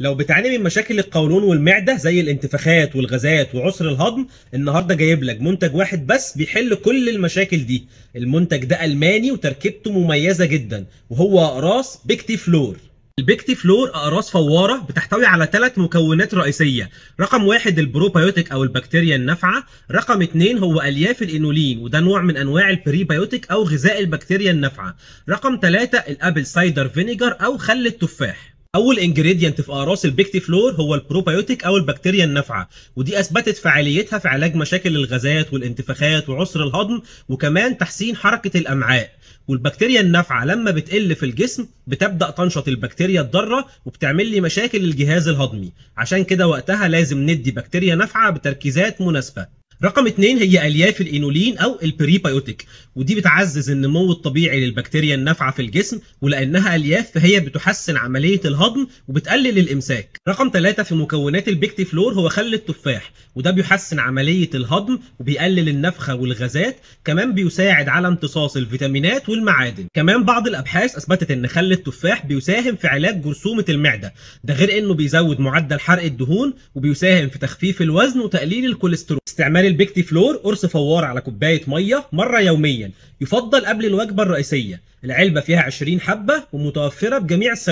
لو بتعاني من مشاكل القولون والمعده زي الانتفاخات والغازات وعسر الهضم النهارده جايب لك منتج واحد بس بيحل كل المشاكل دي المنتج ده الماني وتركيبته مميزه جدا وهو اقراص بيكتي فلور البيكتي فلور اقراص فواره بتحتوي على ثلاث مكونات رئيسيه رقم واحد البروبايوتيك او البكتيريا النافعه رقم اثنين هو الياف الانولين وده نوع من انواع البريبايوتيك او غذاء البكتيريا النافعه رقم ثلاثة الابل سايدر فينيجر او خل التفاح اول انجريدينت في اقراص البيكتي فلور هو البروبايوتيك او البكتيريا النافعه ودي اثبتت فعاليتها في علاج مشاكل الغازات والانتفاخات وعسر الهضم وكمان تحسين حركه الامعاء والبكتيريا النافعه لما بتقل في الجسم بتبدا تنشط البكتيريا الضاره وبتعمل لي مشاكل الجهاز الهضمي عشان كده وقتها لازم ندي بكتيريا نافعه بتركيزات مناسبه رقم اثنين هي الياف الانولين او البريبايوتيك ودي بتعزز النمو الطبيعي للبكتيريا النافعه في الجسم ولانها الياف فهي بتحسن عمليه الهضم وبتقلل الامساك رقم ثلاثة في مكونات البيكتي فلور هو خل التفاح وده بيحسن عمليه الهضم وبيقلل النفخه والغازات كمان بيساعد على امتصاص الفيتامينات والمعادن كمان بعض الابحاث اثبتت ان خل التفاح بيساهم في علاج جرثومه المعده ده غير انه بيزود معدل حرق الدهون وبيساهم في تخفيف الوزن وتقليل الكوليسترول استعمال البيكتي فلور قرص فوار على كوبايه ميه مره يوميا يفضل قبل الوجبه الرئيسيه العلبه فيها 20 حبه ومتوفره بجميع السعرات